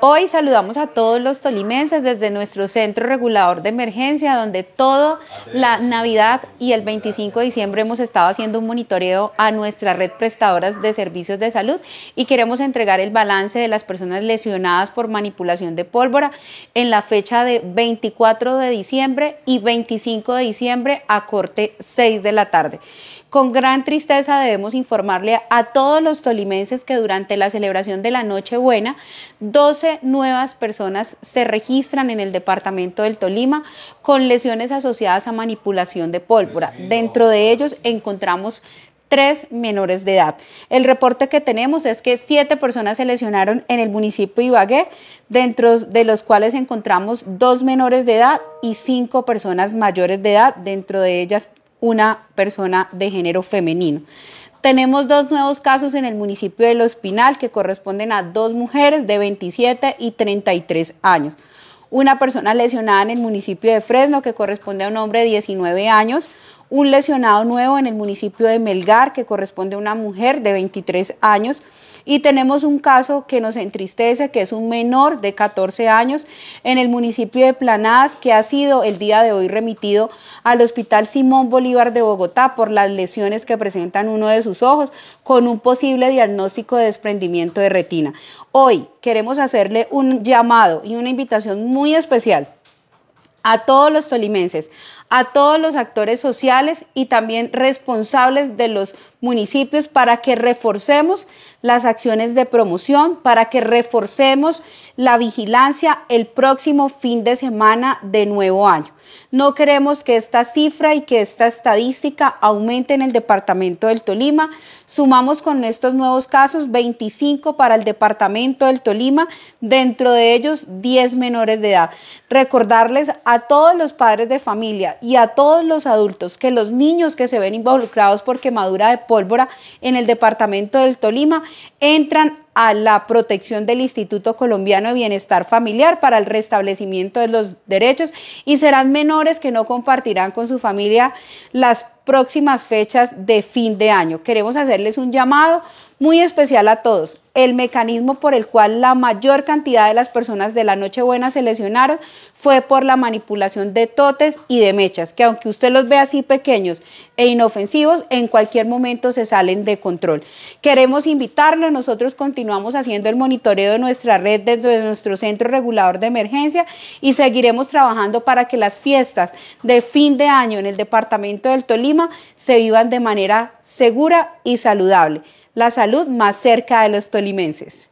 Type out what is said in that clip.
Hoy saludamos a todos los tolimenses desde nuestro centro regulador de emergencia, donde toda la Navidad y el 25 de diciembre hemos estado haciendo un monitoreo a nuestra red prestadoras de servicios de salud y queremos entregar el balance de las personas lesionadas por manipulación de pólvora en la fecha de 24 de diciembre y 25 de diciembre a corte 6 de la tarde. Con gran tristeza debemos informarle a todos los tolimenses que durante la celebración de la Nochebuena, 12 nuevas personas se registran en el departamento del Tolima con lesiones asociadas a manipulación de pólvora. Dentro de ellos encontramos tres menores de edad. El reporte que tenemos es que siete personas se lesionaron en el municipio de Ibagué, dentro de los cuales encontramos dos menores de edad y cinco personas mayores de edad, dentro de ellas una persona de género femenino. Tenemos dos nuevos casos en el municipio de Los Pinal que corresponden a dos mujeres de 27 y 33 años. Una persona lesionada en el municipio de Fresno que corresponde a un hombre de 19 años, un lesionado nuevo en el municipio de Melgar, que corresponde a una mujer de 23 años. Y tenemos un caso que nos entristece, que es un menor de 14 años en el municipio de Planadas, que ha sido el día de hoy remitido al Hospital Simón Bolívar de Bogotá por las lesiones que presentan uno de sus ojos, con un posible diagnóstico de desprendimiento de retina. Hoy queremos hacerle un llamado y una invitación muy especial a todos los tolimenses, a todos los actores sociales y también responsables de los municipios para que reforcemos las acciones de promoción, para que reforcemos la vigilancia el próximo fin de semana de nuevo año. No queremos que esta cifra y que esta estadística aumente en el departamento del Tolima. Sumamos con estos nuevos casos 25 para el departamento del Tolima, dentro de ellos 10 menores de edad. Recordarles a todos los padres de familia y a todos los adultos, que los niños que se ven involucrados por quemadura de pólvora en el departamento del Tolima entran a la protección del Instituto Colombiano de Bienestar Familiar para el restablecimiento de los derechos y serán menores que no compartirán con su familia las próximas fechas de fin de año. Queremos hacerles un llamado muy especial a todos. El mecanismo por el cual la mayor cantidad de las personas de la Nochebuena se lesionaron fue por la manipulación de totes y de mechas, que aunque usted los ve así pequeños e inofensivos, en cualquier momento se salen de control. Queremos invitarlo, nosotros continuamos continuamos haciendo el monitoreo de nuestra red desde nuestro centro regulador de emergencia y seguiremos trabajando para que las fiestas de fin de año en el departamento del Tolima se vivan de manera segura y saludable. La salud más cerca de los tolimenses.